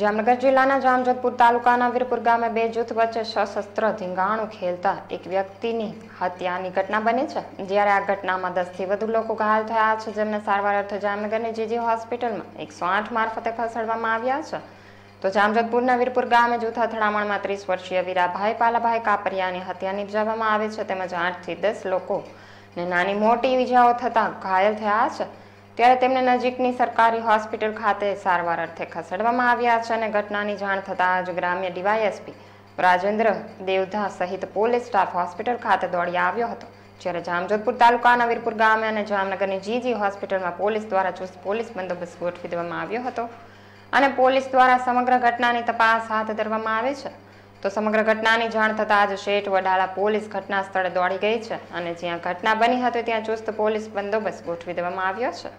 જામનગર જિલ્લાના જામજોધપુર તાલુકાના વીરપુર ગામે બે જૂથ વચ્ચે સશસ્ત્ર ધીંગાણું ખેલતા એક વ્યક્તિની હત્યાની ઘટના બની છે જ્યારે આ ઘટનામાં દસથી વધુ લોકો ઘાયલ થયા છે જેમને સારવાર અર્થે જામનગરની જીજી હોસ્પિટલમાં એકસો આઠ મારફતે ખસેડવામાં આવ્યા છે તો જામજોધપુરના વીરપુર ગામે જૂથ અથડામણમાં ત્રીસ વર્ષીય વીરાભાઈ પાલાભાઈ કાપરિયાની હત્યા નિપજાવવામાં આવે છે તેમજ આઠથી દસ લોકોને નાની મોટી ઈજાઓ થતાં ઘાયલ થયા છે ત્યારે તેમને નજીકની સરકારી હોસ્પિટલ ખાતે સારવાર અર્થે ખસેડવામાં આવ્યા છે અને ઘટનાની જાણ થતાં જ ગ્રામ્ય ડીવાયએસપી રાજેન્દ્ર દેવધા સહિત પોલીસ સ્ટાફ હોસ્પિટલ ખાતે દોડી આવ્યો હતો જ્યારે જામજોધપુર તાલુકાના વીરપુર ગામે અને જામનગરની જીજી હોસ્પિટલમાં પોલીસ દ્વારા ચુસ્ત પોલીસ બંદોબસ્ત ગોઠવી દેવામાં આવ્યો હતો અને પોલીસ દ્વારા સમગ્ર ઘટનાની તપાસ હાથ ધરવામાં આવે છે તો સમગ્ર ઘટનાની જાણ થતાં જ શેઠ વડાળા પોલીસ ઘટના સ્થળે દોડી ગઈ છે અને જ્યાં ઘટના બની હતી ત્યાં ચુસ્ત પોલીસ બંદોબસ્ત ગોઠવી દેવામાં આવ્યો છે